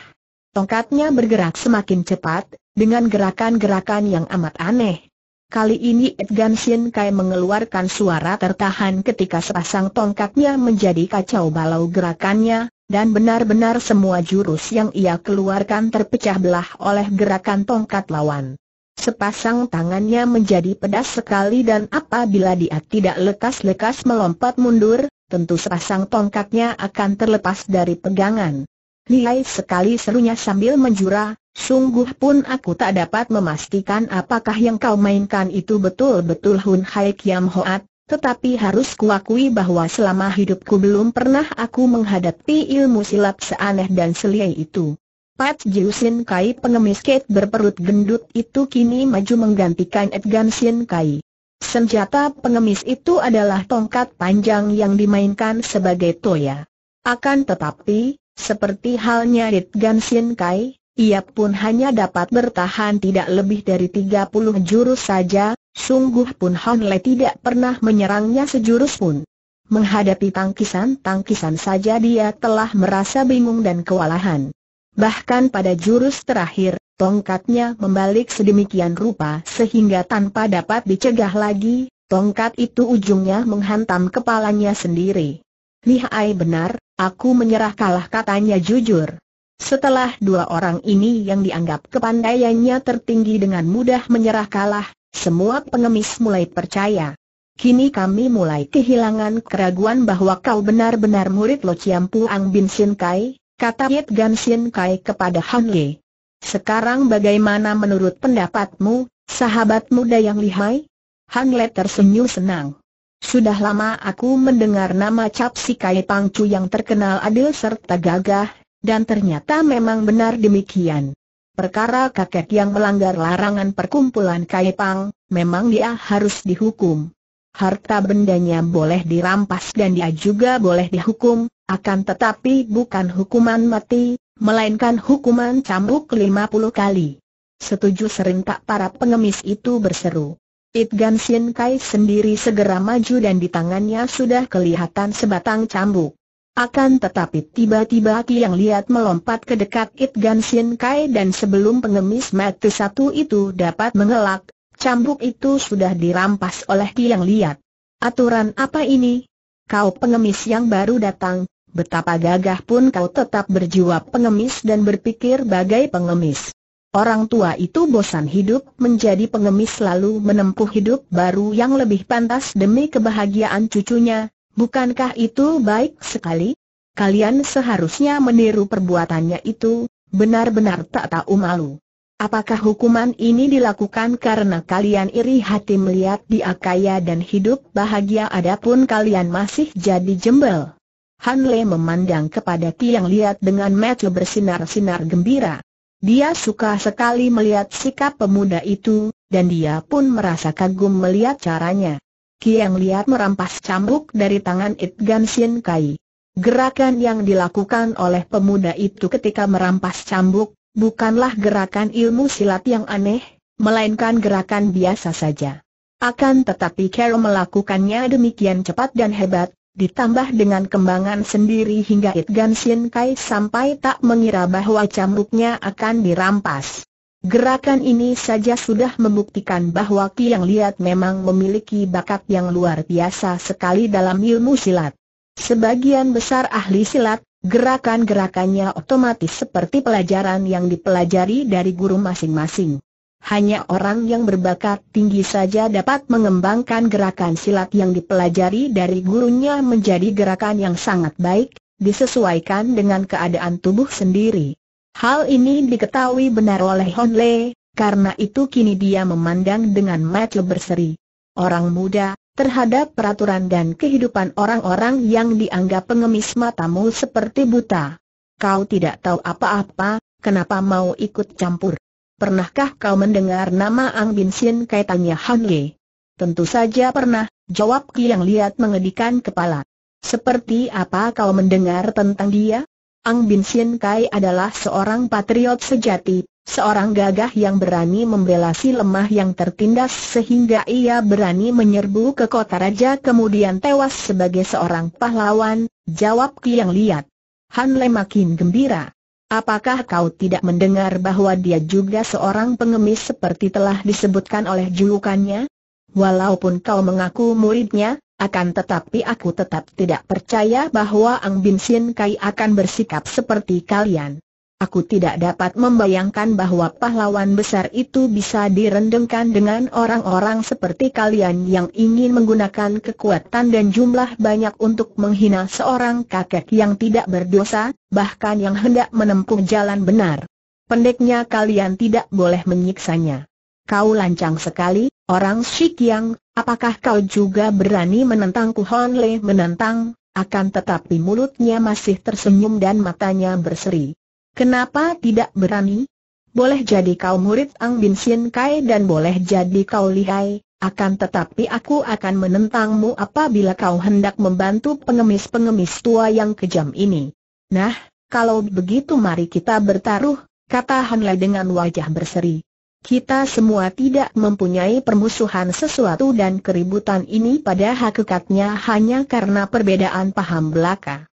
Tongkatnya bergerak semakin cepat, dengan gerakan-gerakan yang amat aneh, Kali ini Edgan Shin Kai mengeluarkan suara tertahan ketika sepasang tongkatnya menjadi kacau balau gerakannya, dan benar-benar semua jurus yang ia keluarkan terpecah belah oleh gerakan tongkat lawan. Sepasang tangannya menjadi pedas sekali dan apabila dia tidak lekas-lekas melompat mundur, tentu sepasang tongkatnya akan terlepas dari pegangan. Lihai sekali serunya sambil menjura, sungguh pun aku tak dapat memastikan apakah yang kau mainkan itu betul-betul Hun Hai Kiam Hoat, tetapi harus kuakui bahwa selama hidupku belum pernah aku menghadapi ilmu silap seaneh dan selihai itu. Pat Jiusin Kai pengemis Kate berperut gendut itu kini maju menggantikan Edgan Sin Kai. Senjata pengemis itu adalah tongkat panjang yang dimainkan sebagai toya. Akan tetapi, seperti halnya Ritganshin Gansin Kai, ia pun hanya dapat bertahan tidak lebih dari 30 jurus saja, sungguh pun Honle Le tidak pernah menyerangnya sejurus pun. Menghadapi tangkisan-tangkisan saja dia telah merasa bingung dan kewalahan. Bahkan pada jurus terakhir, tongkatnya membalik sedemikian rupa sehingga tanpa dapat dicegah lagi, tongkat itu ujungnya menghantam kepalanya sendiri. Lihai benar, Aku menyerah kalah katanya jujur. Setelah dua orang ini yang dianggap kepandaiannya tertinggi dengan mudah menyerah kalah, semua pengemis mulai percaya. Kini kami mulai kehilangan keraguan bahwa kau benar-benar murid Lo Chiam Puang Bin Sin Kai, kata Yit Gan Sin Kai kepada Han Ye. Sekarang bagaimana menurut pendapatmu, sahabat muda yang lihai? Han Le tersenyum senang. Sudah lama aku mendengar nama Cap Pang Pangcu yang terkenal adil serta gagah, dan ternyata memang benar demikian. Perkara kakek yang melanggar larangan perkumpulan Kai Pang memang dia harus dihukum. Harta bendanya boleh dirampas dan dia juga boleh dihukum, akan tetapi bukan hukuman mati, melainkan hukuman cambuk 50 kali. Setuju serentak para pengemis itu berseru. It Gan Sien Kai sendiri segera maju dan di tangannya sudah kelihatan sebatang cambuk. Akan tetapi tiba-tiba Ki yang Liat melompat ke dekat It Gan Sien Kai dan sebelum pengemis mati satu itu dapat mengelak, cambuk itu sudah dirampas oleh Ki yang Liat. Aturan apa ini? Kau pengemis yang baru datang, Betapa gagah pun kau tetap berjiwa pengemis dan berpikir bagai pengemis. Orang tua itu bosan hidup menjadi pengemis lalu menempuh hidup baru yang lebih pantas demi kebahagiaan cucunya, bukankah itu baik sekali? Kalian seharusnya meniru perbuatannya itu, benar-benar tak tahu malu. Apakah hukuman ini dilakukan karena kalian iri hati melihat dia kaya dan hidup bahagia adapun kalian masih jadi jembel? Hanley memandang kepada Tiang Liat dengan mata bersinar-sinar gembira. Dia suka sekali melihat sikap pemuda itu, dan dia pun merasa kagum melihat caranya. Kiang Liat merampas cambuk dari tangan It Gan Sien Kai. Gerakan yang dilakukan oleh pemuda itu ketika merampas cambuk, bukanlah gerakan ilmu silat yang aneh, melainkan gerakan biasa saja. Akan tetapi Carol melakukannya demikian cepat dan hebat, Ditambah dengan kembangan sendiri hingga It Gan Kai sampai tak mengira bahwa cambuknya akan dirampas. Gerakan ini saja sudah membuktikan bahwa Ki Yang lihat memang memiliki bakat yang luar biasa sekali dalam ilmu silat. Sebagian besar ahli silat, gerakan-gerakannya otomatis seperti pelajaran yang dipelajari dari guru masing-masing hanya orang yang berbakat tinggi saja dapat mengembangkan gerakan silat yang dipelajari dari gurunya menjadi gerakan yang sangat baik, disesuaikan dengan keadaan tubuh sendiri. Hal ini diketahui benar oleh Hon Le, karena itu kini dia memandang dengan mata berseri. Orang muda, terhadap peraturan dan kehidupan orang-orang yang dianggap pengemis matamu seperti buta. Kau tidak tahu apa-apa, kenapa mau ikut campur? Pernahkah kau mendengar nama Ang Bin Sin kaitannya Han Ye? Tentu saja pernah, jawab Ki yang lihat mengedikan kepala. Seperti apa kau mendengar tentang dia? Ang Bin Sin Kai adalah seorang patriot sejati, seorang gagah yang berani membela si lemah yang tertindas sehingga ia berani menyerbu ke kota raja kemudian tewas sebagai seorang pahlawan, jawab Ki yang lihat. Han Le makin gembira. Apakah kau tidak mendengar bahwa dia juga seorang pengemis seperti telah disebutkan oleh julukannya? Walaupun kau mengaku muridnya, akan tetapi aku tetap tidak percaya bahwa Ang Bin Sin Kai akan bersikap seperti kalian. Aku tidak dapat membayangkan bahwa pahlawan besar itu bisa direndengkan dengan orang-orang seperti kalian yang ingin menggunakan kekuatan dan jumlah banyak untuk menghina seorang kakek yang tidak berdosa, bahkan yang hendak menempuh jalan benar. Pendeknya kalian tidak boleh menyiksanya. Kau lancang sekali, orang Yang, apakah kau juga berani menentangku Hon Le menentang, akan tetapi mulutnya masih tersenyum dan matanya berseri. Kenapa tidak berani? Boleh jadi kau murid Ang Bin Sin Kai dan boleh jadi kau lihai, akan tetapi aku akan menentangmu apabila kau hendak membantu pengemis-pengemis tua yang kejam ini. Nah, kalau begitu mari kita bertaruh, kata Hanlai dengan wajah berseri. Kita semua tidak mempunyai permusuhan sesuatu dan keributan ini pada hakikatnya hanya karena perbedaan paham belaka.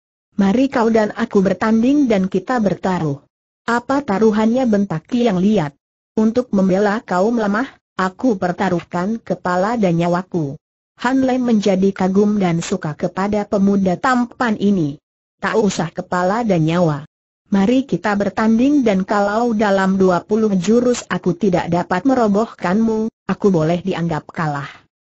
Mari kau dan aku bertanding dan kita bertaruh. Apa taruhannya bentak yang lihat? Untuk membela kaum lemah, aku pertaruhkan kepala dan nyawaku. Han Lei menjadi kagum dan suka kepada pemuda tampan ini. Tak usah kepala dan nyawa. Mari kita bertanding dan kalau dalam dua puluh jurus aku tidak dapat merobohkanmu, aku boleh dianggap kalah.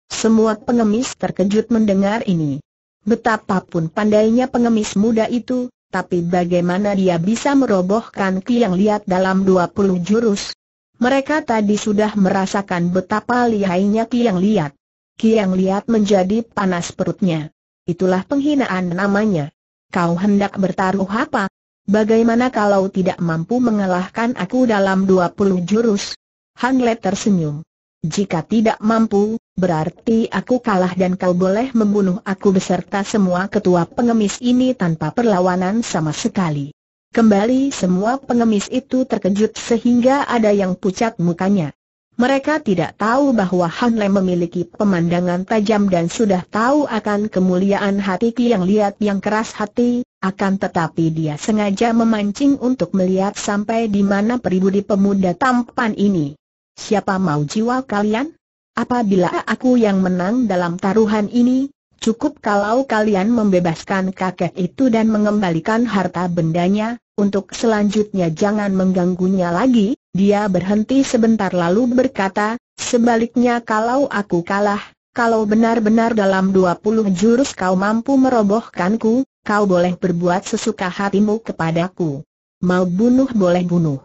Semua pengemis terkejut mendengar ini. Betapapun pandainya pengemis muda itu, tapi bagaimana dia bisa merobohkan Kiang Liat dalam dua puluh jurus? Mereka tadi sudah merasakan betapa lihainya Kiang Liat. Kiang Liat menjadi panas perutnya. Itulah penghinaan namanya. Kau hendak bertaruh apa? Bagaimana kalau tidak mampu mengalahkan aku dalam dua puluh jurus? Han tersenyum. Jika tidak mampu, berarti aku kalah dan kau boleh membunuh aku beserta semua ketua pengemis ini tanpa perlawanan sama sekali. Kembali semua pengemis itu terkejut sehingga ada yang pucat mukanya. Mereka tidak tahu bahwa Han Le memiliki pemandangan tajam dan sudah tahu akan kemuliaan hati Ki yang lihat yang keras hati, akan tetapi dia sengaja memancing untuk melihat sampai di mana peribudi pemuda tampan ini. Siapa mau jiwa kalian? Apabila aku yang menang dalam taruhan ini, cukup kalau kalian membebaskan kakek itu dan mengembalikan harta bendanya, untuk selanjutnya jangan mengganggunya lagi, dia berhenti sebentar lalu berkata, sebaliknya kalau aku kalah, kalau benar-benar dalam 20 jurus kau mampu merobohkanku, kau boleh berbuat sesuka hatimu kepadaku. Mau bunuh boleh bunuh.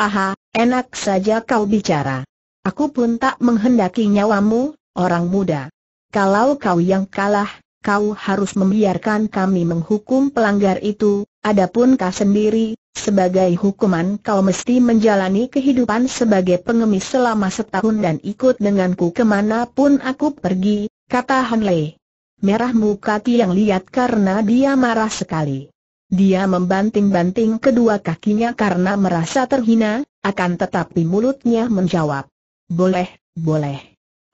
Aha, enak saja kau bicara. Aku pun tak menghendaki nyawamu, orang muda. Kalau kau yang kalah, kau harus membiarkan kami menghukum pelanggar itu, adapun kau sendiri, sebagai hukuman kau mesti menjalani kehidupan sebagai pengemis selama setahun dan ikut denganku kemana pun aku pergi, kata Hanley. Merah muka Tiang lihat karena dia marah sekali. Dia membanting-banting kedua kakinya karena merasa terhina, akan tetapi mulutnya menjawab. Boleh, boleh.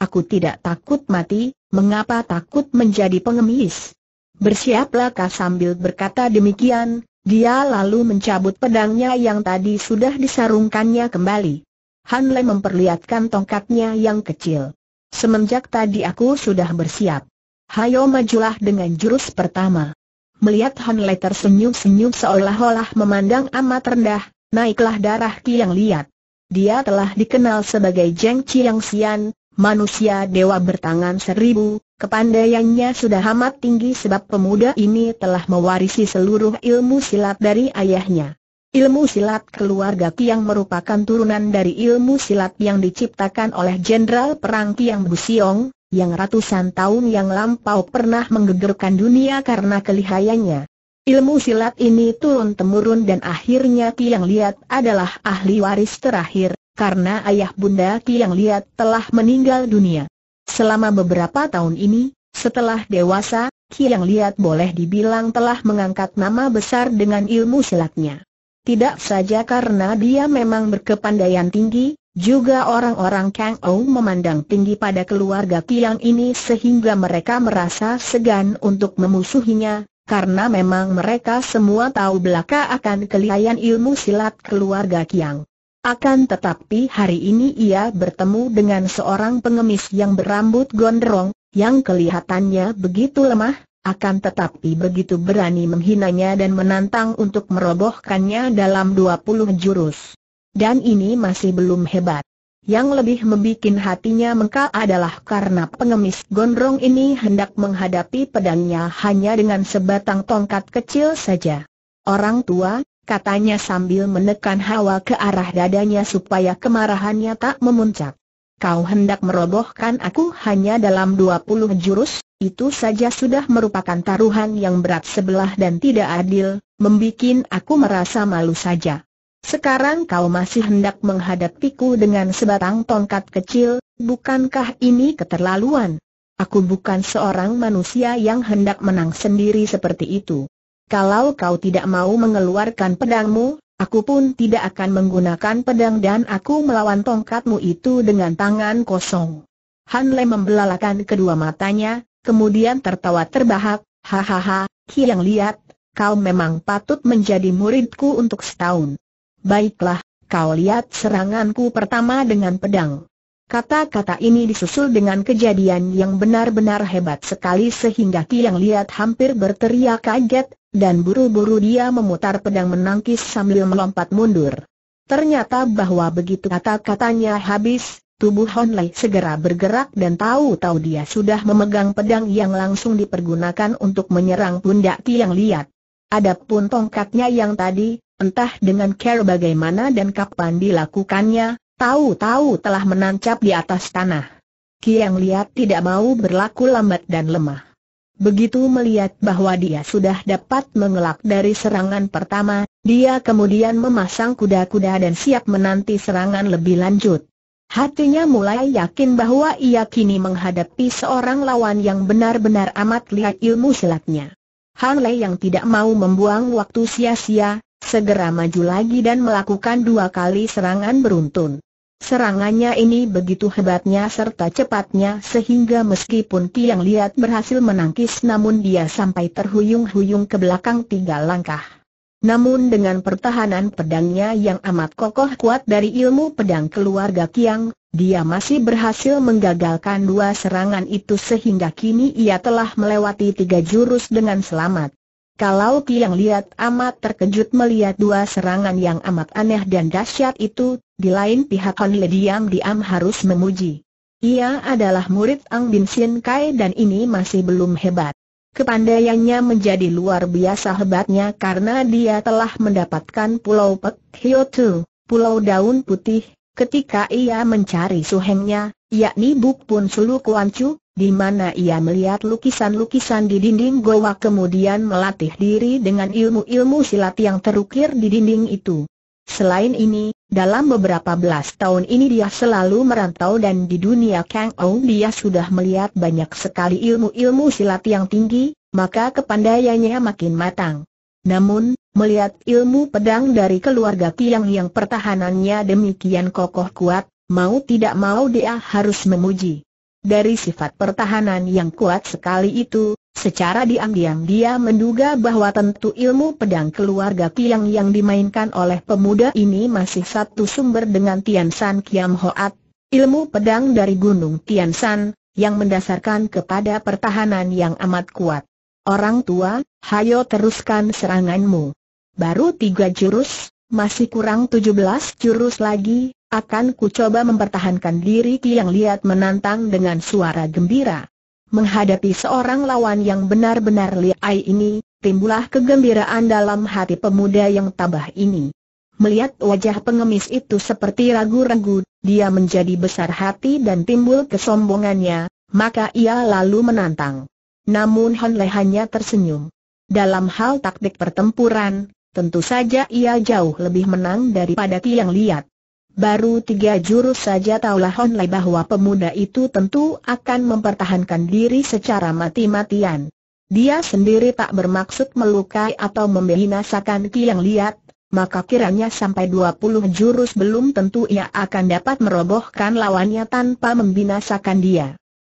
Aku tidak takut mati, mengapa takut menjadi pengemis? Bersiaplah kah sambil berkata demikian, dia lalu mencabut pedangnya yang tadi sudah disarungkannya kembali. Han memperlihatkan tongkatnya yang kecil. Semenjak tadi aku sudah bersiap. Hayo majulah dengan jurus pertama. Melihat Han Lei tersenyum-senyum seolah-olah memandang amat rendah, naiklah darah Ki yang Liat. Dia telah dikenal sebagai Jeng Chiang Xian, manusia dewa bertangan seribu, kepandaiannya sudah amat tinggi sebab pemuda ini telah mewarisi seluruh ilmu silat dari ayahnya. Ilmu silat keluarga Ki yang merupakan turunan dari ilmu silat yang diciptakan oleh Jenderal Perang yang Busiong, yang ratusan tahun yang lampau pernah menggegerkan dunia karena kelihayannya. Ilmu silat ini turun-temurun dan akhirnya Tiang Liat adalah ahli waris terakhir, karena ayah bunda Tiang Liat telah meninggal dunia. Selama beberapa tahun ini, setelah dewasa, Tiang Liat boleh dibilang telah mengangkat nama besar dengan ilmu silatnya. Tidak saja karena dia memang berkepandaian tinggi, juga orang-orang Kang Ou memandang tinggi pada keluarga Kiang ini sehingga mereka merasa segan untuk memusuhinya, karena memang mereka semua tahu belaka akan kelihayan ilmu silat keluarga Kiang. Akan tetapi hari ini ia bertemu dengan seorang pengemis yang berambut gondrong, yang kelihatannya begitu lemah, akan tetapi begitu berani menghinanya dan menantang untuk merobohkannya dalam 20 jurus. Dan ini masih belum hebat. Yang lebih membuat hatinya mengkal adalah karena pengemis gondrong ini hendak menghadapi pedangnya hanya dengan sebatang tongkat kecil saja. Orang tua, katanya sambil menekan hawa ke arah dadanya supaya kemarahannya tak memuncak. Kau hendak merobohkan aku hanya dalam dua puluh jurus, itu saja sudah merupakan taruhan yang berat sebelah dan tidak adil, membuat aku merasa malu saja. Sekarang kau masih hendak menghadapiku dengan sebatang tongkat kecil, bukankah ini keterlaluan? Aku bukan seorang manusia yang hendak menang sendiri seperti itu. Kalau kau tidak mau mengeluarkan pedangmu, aku pun tidak akan menggunakan pedang dan aku melawan tongkatmu itu dengan tangan kosong. Han Le membelalakan kedua matanya, kemudian tertawa terbahak, hahaha, Ki yang lihat, kau memang patut menjadi muridku untuk setahun. Baiklah, kau lihat seranganku pertama dengan pedang. Kata-kata ini disusul dengan kejadian yang benar-benar hebat sekali sehingga Tiang lihat hampir berteriak kaget, dan buru-buru dia memutar pedang menangkis sambil melompat mundur. Ternyata bahwa begitu kata-katanya habis, tubuh Hon Lei segera bergerak dan tahu-tahu dia sudah memegang pedang yang langsung dipergunakan untuk menyerang pundak Tiang Liat. Adapun tongkatnya yang tadi, entah dengan care bagaimana dan kapan dilakukannya, tahu-tahu telah menancap di atas tanah. Kiang Liat tidak mau berlaku lambat dan lemah. Begitu melihat bahwa dia sudah dapat mengelak dari serangan pertama, dia kemudian memasang kuda-kuda dan siap menanti serangan lebih lanjut. Hatinya mulai yakin bahwa ia kini menghadapi seorang lawan yang benar-benar amat lihat ilmu silatnya. Han Lei yang tidak mau membuang waktu sia-sia, segera maju lagi dan melakukan dua kali serangan beruntun. Serangannya ini begitu hebatnya serta cepatnya sehingga meskipun Tiang Liat berhasil menangkis namun dia sampai terhuyung-huyung ke belakang tiga langkah. Namun dengan pertahanan pedangnya yang amat kokoh kuat dari ilmu pedang keluarga Kiang, dia masih berhasil menggagalkan dua serangan itu sehingga kini ia telah melewati tiga jurus dengan selamat. Kalau Kiang lihat amat terkejut melihat dua serangan yang amat aneh dan dahsyat itu, di lain pihak Han Le diam-diam harus memuji. Ia adalah murid Ang Bin Sien Kai dan ini masih belum hebat. Kepandaiannya menjadi luar biasa hebatnya karena dia telah mendapatkan Pulau Pek Hio Tu, Pulau Daun Putih, ketika ia mencari suhengnya, yakni Buk Pun Sulu Kuan Chu, di mana ia melihat lukisan-lukisan di dinding goa kemudian melatih diri dengan ilmu-ilmu silat yang terukir di dinding itu. Selain ini, dalam beberapa belas tahun ini dia selalu merantau dan di dunia Kang Ou dia sudah melihat banyak sekali ilmu-ilmu silat yang tinggi, maka kepandaiannya makin matang. Namun, melihat ilmu pedang dari keluarga Tiang yang pertahanannya demikian kokoh kuat, mau tidak mau dia harus memuji. Dari sifat pertahanan yang kuat sekali itu, secara diam-diam dia menduga bahwa tentu ilmu pedang keluarga Kiang yang dimainkan oleh pemuda ini masih satu sumber dengan Tian San Kiam Hoat, ilmu pedang dari Gunung Tian San, yang mendasarkan kepada pertahanan yang amat kuat. Orang tua, hayo teruskan seranganmu. Baru tiga jurus, masih kurang tujuh belas jurus lagi, akan ku coba mempertahankan diri Yang lihat menantang dengan suara gembira. Menghadapi seorang lawan yang benar-benar liai ini, timbulah kegembiraan dalam hati pemuda yang tabah ini. Melihat wajah pengemis itu seperti ragu-ragu, dia menjadi besar hati dan timbul kesombongannya, maka ia lalu menantang. Namun Le hanya tersenyum. Dalam hal taktik pertempuran, tentu saja ia jauh lebih menang daripada yang lihat. Baru tiga jurus saja taulah Hon Lai bahwa pemuda itu tentu akan mempertahankan diri secara mati-matian. Dia sendiri tak bermaksud melukai atau membinasakan Ki yang lihat, maka kiranya sampai 20 jurus belum tentu ia akan dapat merobohkan lawannya tanpa membinasakan dia.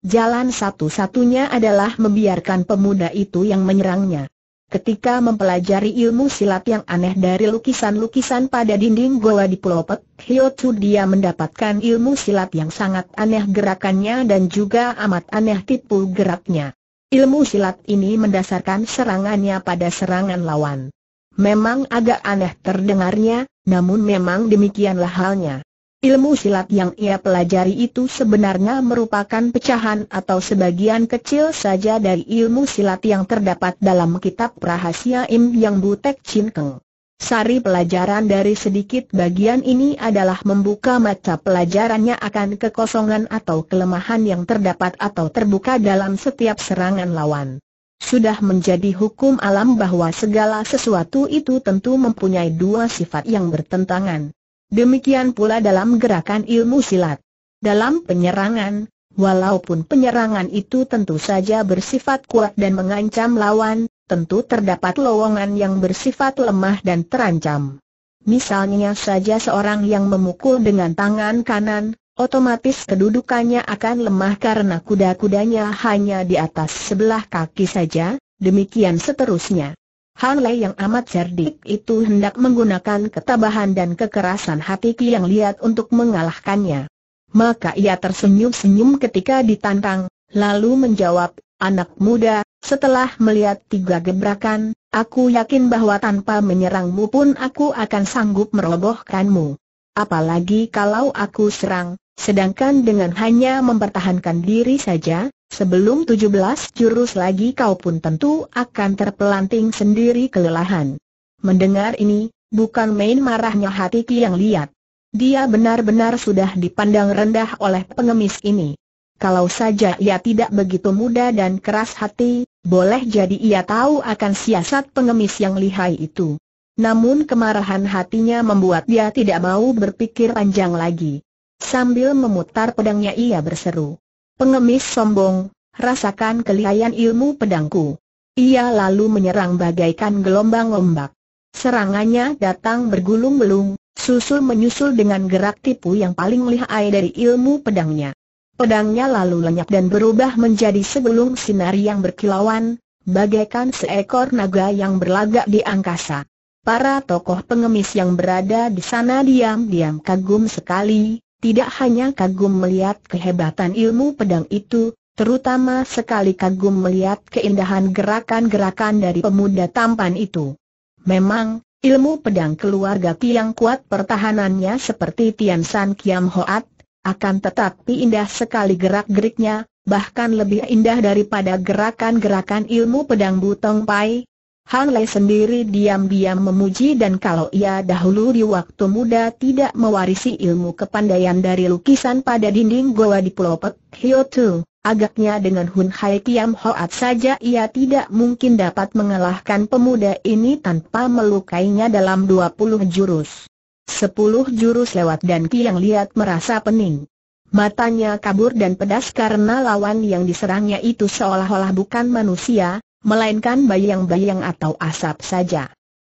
Jalan satu-satunya adalah membiarkan pemuda itu yang menyerangnya. Ketika mempelajari ilmu silat yang aneh dari lukisan-lukisan pada dinding goa di Pulau Pek, Hyotsu dia mendapatkan ilmu silat yang sangat aneh gerakannya dan juga amat aneh tipu geraknya. Ilmu silat ini mendasarkan serangannya pada serangan lawan. Memang agak aneh terdengarnya, namun memang demikianlah halnya. Ilmu silat yang ia pelajari itu sebenarnya merupakan pecahan atau sebagian kecil saja dari ilmu silat yang terdapat dalam kitab rahasia Im Yang Butek Chin Keng. Sari pelajaran dari sedikit bagian ini adalah membuka mata pelajarannya akan kekosongan atau kelemahan yang terdapat atau terbuka dalam setiap serangan lawan. Sudah menjadi hukum alam bahwa segala sesuatu itu tentu mempunyai dua sifat yang bertentangan. Demikian pula dalam gerakan ilmu silat. Dalam penyerangan, walaupun penyerangan itu tentu saja bersifat kuat dan mengancam lawan, tentu terdapat lowongan yang bersifat lemah dan terancam. Misalnya saja seorang yang memukul dengan tangan kanan, otomatis kedudukannya akan lemah karena kuda-kudanya hanya di atas sebelah kaki saja, demikian seterusnya. Han Lei yang amat cerdik itu hendak menggunakan ketabahan dan kekerasan hati yang lihat untuk mengalahkannya. Maka ia tersenyum-senyum ketika ditantang, lalu menjawab, anak muda, setelah melihat tiga gebrakan, aku yakin bahwa tanpa menyerangmu pun aku akan sanggup merobohkanmu. Apalagi kalau aku serang, sedangkan dengan hanya mempertahankan diri saja, Sebelum 17 jurus lagi kau pun tentu akan terpelanting sendiri kelelahan. Mendengar ini, bukan main marahnya hati Ki yang lihat. Dia benar-benar sudah dipandang rendah oleh pengemis ini. Kalau saja ia tidak begitu muda dan keras hati, boleh jadi ia tahu akan siasat pengemis yang lihai itu. Namun kemarahan hatinya membuat dia tidak mau berpikir panjang lagi. Sambil memutar pedangnya ia berseru. Pengemis sombong, rasakan kelihayan ilmu pedangku. Ia lalu menyerang bagaikan gelombang ombak. Serangannya datang bergulung gulung susul menyusul dengan gerak tipu yang paling lihai dari ilmu pedangnya. Pedangnya lalu lenyap dan berubah menjadi segulung sinar yang berkilauan, bagaikan seekor naga yang berlagak di angkasa. Para tokoh pengemis yang berada di sana diam-diam kagum sekali, tidak hanya kagum melihat kehebatan ilmu pedang itu, terutama sekali kagum melihat keindahan gerakan-gerakan dari pemuda tampan itu. Memang, ilmu pedang keluarga Tiang kuat pertahanannya seperti Tian San Kiam Hoat, akan tetapi indah sekali gerak-geriknya, bahkan lebih indah daripada gerakan-gerakan ilmu pedang Butong Pai, Han Lei sendiri diam-diam memuji dan kalau ia dahulu di waktu muda tidak mewarisi ilmu kepandaian dari lukisan pada dinding goa di Pulau Pek Hyo Tu, agaknya dengan Hun Hai Kiam Hoat saja ia tidak mungkin dapat mengalahkan pemuda ini tanpa melukainya dalam 20 jurus. 10 jurus lewat dan Kiang Liat merasa pening. Matanya kabur dan pedas karena lawan yang diserangnya itu seolah-olah bukan manusia, melainkan bayang-bayang atau asap saja.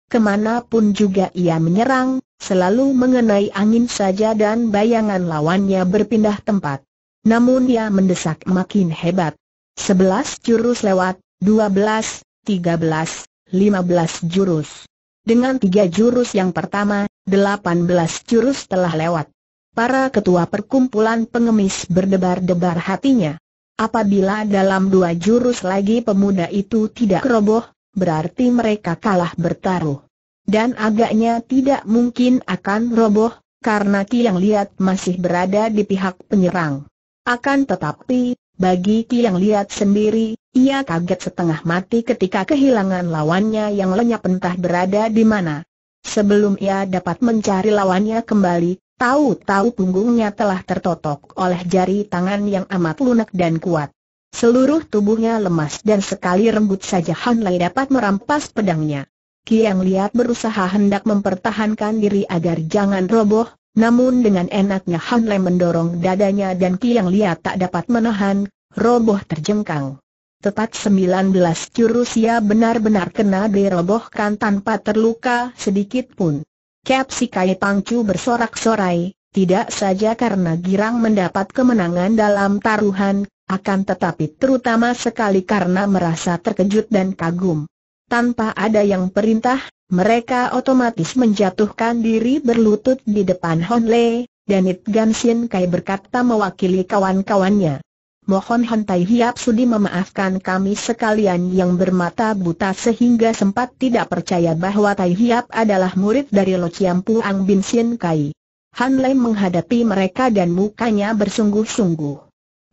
Kemanapun juga ia menyerang, selalu mengenai angin saja dan bayangan lawannya berpindah tempat. Namun ia mendesak makin hebat. Sebelas jurus lewat, dua belas, tiga belas, lima belas jurus. Dengan tiga jurus yang pertama, delapan belas jurus telah lewat. Para ketua perkumpulan pengemis berdebar-debar hatinya. Apabila dalam dua jurus lagi pemuda itu tidak roboh, berarti mereka kalah bertaruh. Dan agaknya tidak mungkin akan roboh, karena Ki yang Liat masih berada di pihak penyerang. Akan tetapi, bagi Ki yang Liat sendiri, ia kaget setengah mati ketika kehilangan lawannya yang lenyap entah berada di mana. Sebelum ia dapat mencari lawannya kembali, Tahu-tahu punggungnya telah tertotok oleh jari tangan yang amat lunak dan kuat. Seluruh tubuhnya lemas dan sekali rembut saja Han Lei dapat merampas pedangnya. Kiang Liat berusaha hendak mempertahankan diri agar jangan roboh, namun dengan enaknya Han Lei mendorong dadanya dan Kiang Liat tak dapat menahan, roboh terjengkang. Tepat 19 jurus ia benar-benar kena dirobohkan tanpa terluka sedikit pun. Kai Pangcu bersorak-sorai, tidak saja karena girang mendapat kemenangan dalam taruhan, akan tetapi terutama sekali karena merasa terkejut dan kagum. Tanpa ada yang perintah, mereka otomatis menjatuhkan diri berlutut di depan Hon Le, dan It Gan Kai berkata mewakili kawan-kawannya. Mohon Tai Hiap Sudi memaafkan kami sekalian yang bermata buta sehingga sempat tidak percaya bahwa Tai Hiap adalah murid dari Lo Chiam Puang Bin Sien Kai. Han Lei menghadapi mereka dan mukanya bersungguh-sungguh.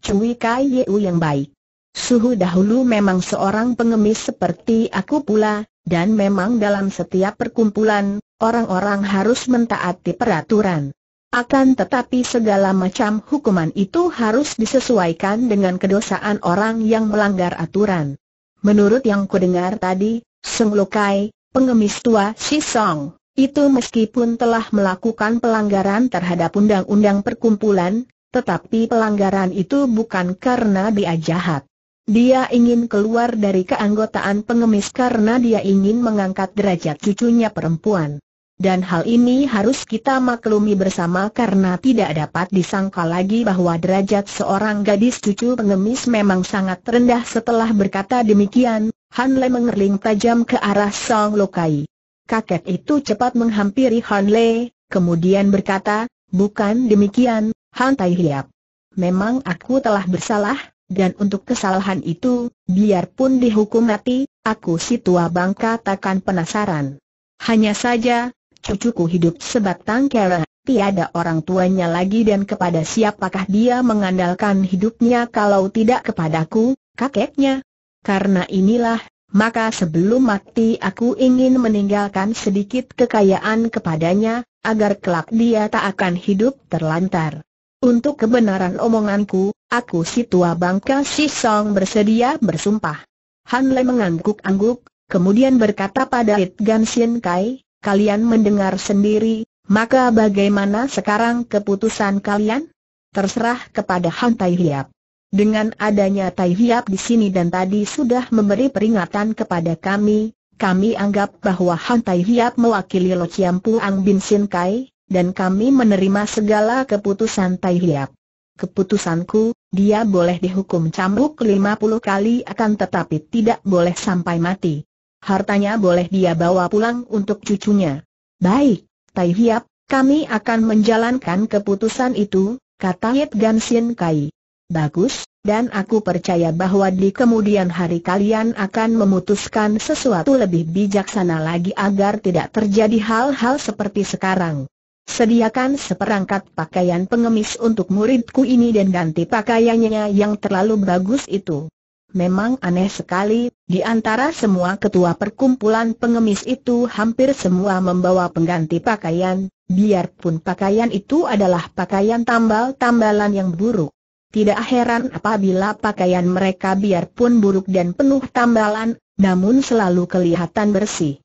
Cui Kai Yeu yang baik. Suhu dahulu memang seorang pengemis seperti aku pula, dan memang dalam setiap perkumpulan, orang-orang harus mentaati peraturan. Akan tetapi segala macam hukuman itu harus disesuaikan dengan kedosaan orang yang melanggar aturan. Menurut yang kudengar tadi, Seng Lokai, pengemis tua Si Song, itu meskipun telah melakukan pelanggaran terhadap undang-undang perkumpulan, tetapi pelanggaran itu bukan karena dia jahat. Dia ingin keluar dari keanggotaan pengemis karena dia ingin mengangkat derajat cucunya perempuan dan hal ini harus kita maklumi bersama karena tidak dapat disangka lagi bahwa derajat seorang gadis cucu pengemis memang sangat rendah setelah berkata demikian, Han Le mengerling tajam ke arah Song Lokai. Kakek itu cepat menghampiri Han Le, kemudian berkata, bukan demikian, Han Tai Hiap. Memang aku telah bersalah, dan untuk kesalahan itu, biarpun dihukum mati, aku si tua bangka takkan penasaran. Hanya saja, cucuku hidup sebatang kara, tiada orang tuanya lagi dan kepada siapakah dia mengandalkan hidupnya kalau tidak kepadaku, kakeknya. Karena inilah, maka sebelum mati aku ingin meninggalkan sedikit kekayaan kepadanya, agar kelak dia tak akan hidup terlantar. Untuk kebenaran omonganku, aku si tua bangka si Song bersedia bersumpah. Han Le mengangguk-angguk, kemudian berkata pada It Gan Sien Kai, kalian mendengar sendiri, maka bagaimana sekarang keputusan kalian? Terserah kepada Han Tai Hiap. Dengan adanya Tai Hiap di sini dan tadi sudah memberi peringatan kepada kami, kami anggap bahwa Han Tai Hiap mewakili Lo Chiam Puang Bin Sin Kai, dan kami menerima segala keputusan Tai Hiap. Keputusanku, dia boleh dihukum cambuk 50 kali akan tetapi tidak boleh sampai mati hartanya boleh dia bawa pulang untuk cucunya. Baik, Tai Hiap, kami akan menjalankan keputusan itu, kata Yit Gansin Kai. Bagus, dan aku percaya bahwa di kemudian hari kalian akan memutuskan sesuatu lebih bijaksana lagi agar tidak terjadi hal-hal seperti sekarang. Sediakan seperangkat pakaian pengemis untuk muridku ini dan ganti pakaiannya yang terlalu bagus itu. Memang aneh sekali, di antara semua ketua perkumpulan pengemis itu hampir semua membawa pengganti pakaian, biarpun pakaian itu adalah pakaian tambal-tambalan yang buruk. Tidak heran apabila pakaian mereka biarpun buruk dan penuh tambalan, namun selalu kelihatan bersih.